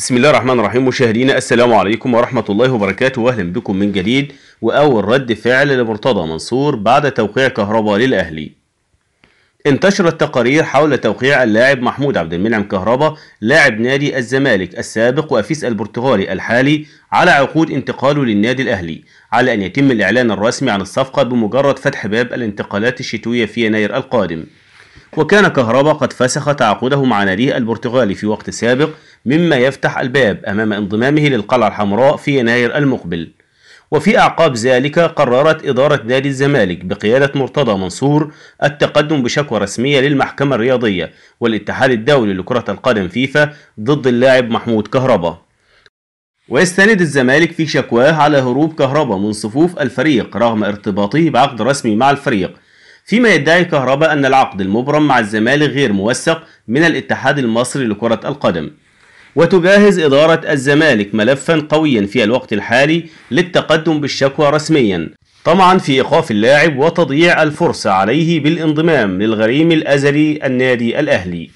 بسم الله الرحمن الرحيم مشاهدينا السلام عليكم ورحمة الله وبركاته واهلا بكم من جديد واول رد فعل لمرتضى منصور بعد توقيع كهربا للاهلي انتشرت تقارير حول توقيع اللاعب محمود عبد المنعم كهربا لاعب نادي الزمالك السابق وأفيس البرتغالي الحالي على عقود انتقاله للنادي الأهلي على أن يتم الإعلان الرسمي عن الصفقة بمجرد فتح باب الانتقالات الشتوية في يناير القادم وكان كهربا قد فسخ تعاقده مع ناديه البرتغالي في وقت سابق مما يفتح الباب أمام انضمامه للقلعة الحمراء في يناير المقبل وفي أعقاب ذلك قررت إدارة نادي الزمالك بقيادة مرتضى منصور التقدم بشكوى رسمية للمحكمة الرياضية والاتحاد الدولي لكرة القدم فيفا ضد اللاعب محمود كهربا ويستند الزمالك في شكواه على هروب كهربا من صفوف الفريق رغم ارتباطه بعقد رسمي مع الفريق فيما يدعي كهرباء أن العقد المبرم مع الزمالك غير موثق من الاتحاد المصري لكرة القدم وتجهز إدارة الزمالك ملفا قويا في الوقت الحالي للتقدم بالشكوى رسميا طمعا في إيقاف اللاعب وتضييع الفرصة عليه بالانضمام للغريم الأزلي النادي الأهلي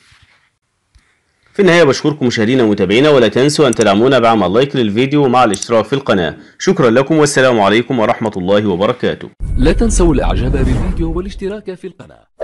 في النهاية بشكركم مشاهدينا ومتابعينا ولا تنسوا أن تدعمونا بعمل لايك للفيديو مع الاشتراك في القناة شكرا لكم والسلام عليكم ورحمة الله وبركاته لا تنسوا الإعجاب بالفيديو والاشتراك في القناة